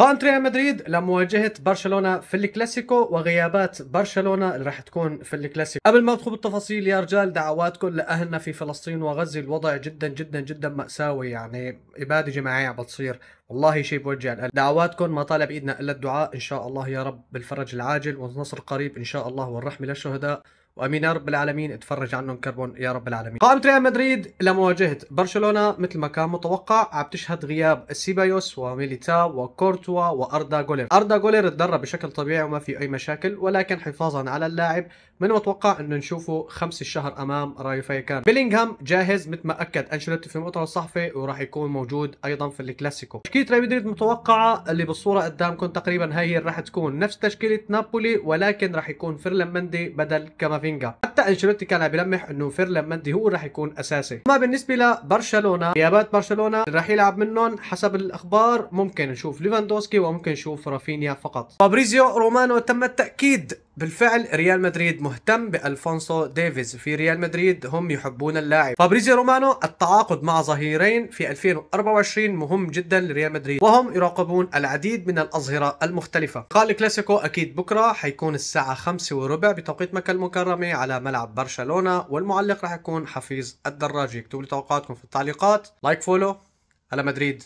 قائمة ريال مدريد لمواجهة برشلونة في الكلاسيكو وغيابات برشلونة اللي راح تكون في الكلاسيكو قبل ما ادخل بالتفاصيل يا رجال دعواتكم لأهلنا في فلسطين وغزة الوضع جدا جدا جدا مأساوي يعني إبادة جماعية بتصير والله شيء بوجع القلب دعواتكم ما طالب إيدنا إلا الدعاء إن شاء الله يا رب بالفرج العاجل والنصر القريب إن شاء الله والرحمة للشهداء وامين يا رب العالمين اتفرج عنهم كربون يا رب العالمين قائمة ريال مدريد لمواجهة برشلونة مثل ما كان متوقع عم تشهد غياب سيبايوس وميليتا وكورتوا واردا جولير اردا جولير تدرب بشكل طبيعي وما في اي مشاكل ولكن حفاظا على اللاعب من متوقع انه نشوفه خمس الشهر امام رايو فايكان بيلينغهام جاهز مثل ما اكد انشلوتي في مؤتمر الصحفي وراح يكون موجود ايضا في الكلاسيكو تشكيلة ريال مدريد متوقعة اللي بالصورة قدامكم تقريبا هي راح تكون نفس تشكيلة نابولي ولكن راح يكون فيرلان مندي بدل كما كافينجا حتى انشيلوتي كان عم بلمح انه فيرلان هو راح يكون اساسي اما بالنسبه لبرشلونه غيابات برشلونه راح يلعب منهم حسب الاخبار ممكن نشوف ليفاندوسكي وممكن نشوف رافينيا فقط فابريزيو رومانو تم التاكيد بالفعل ريال مدريد مهتم بألفونسو ديفيز في ريال مدريد هم يحبون اللاعب فابريزيو رومانو التعاقد مع ظهيرين في 2024 مهم جدا لريال مدريد وهم يراقبون العديد من الأظهرة المختلفة قال كلاسيكو أكيد بكرة حيكون الساعة 5 وربع بتوقيت مكة المكرمة على ملعب برشلونة والمعلق راح يكون حفيظ الدراجي اكتبوا لي توقعاتكم في التعليقات لايك فولو على مدريد